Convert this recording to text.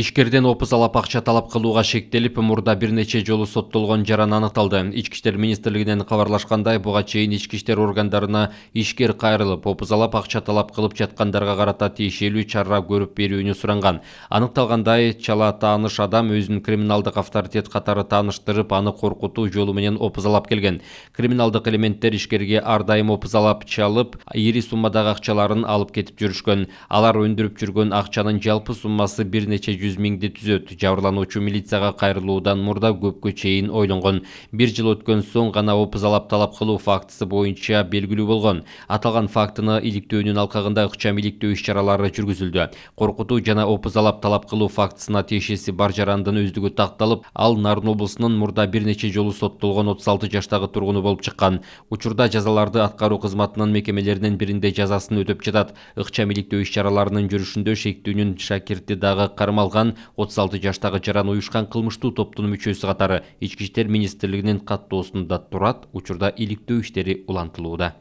ишкерден алап акча талап кылууга шектелип мурда бир нече жолу соттолгон жаран аныкталды ички иштер министрлигинен кабарлашкандай буга чейин ички иштер органдарына ишкер кайрылып алап акча талап кылып жаткандарга карата тиешелүү чара көрүп берүүнү суранган аныкталгандай чала тааныш адам өзүн криминалдык авторитет катары тааныштырып аны коркутуу жолу менен алап келген криминалдык элементтер ишкерге ар дайым алап чалып ири суммадагы акчаларын алып кетип жүрүшкөн алар өндүрүп жүргөн акчанын жалпы суммасы бир нече жүз жүз миңди түзөт жабырлануучу милицияга кайрылуудан мурда көпкө чейин ойлонгон бир жыл өткөн соң гана опузалап талап кылуу фактысы боюнча белгилүү болгон аталган фактыны иликтөөнүн алкагында ыкчам иликтөө иш чаралары жүргүзүлдү коркутуу жана опузалап талап кылуу фактысына тиешеси бар жарандын өздүгү такталып ал нарын облусунун мурда бир нече жолу соттолгон отуз алты жаштагы тургуну болуп чыккан учурда жазаларды аткаруу кызматынын мекемелеринин биринде жазасын өтөп жатат ыкчам иликтөө иш чараларынын жүрүшүндө шектүүнүн шакирти дагы кармалган 36 жаштагы жаран уюшкан кылмыштуу топтун мүчөсү катары ички иштер қатты осында турат учурда иликтөө иштери улантылууда